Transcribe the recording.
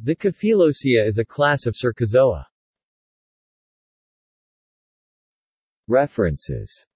The Cephalosia is a class of Circozoa. References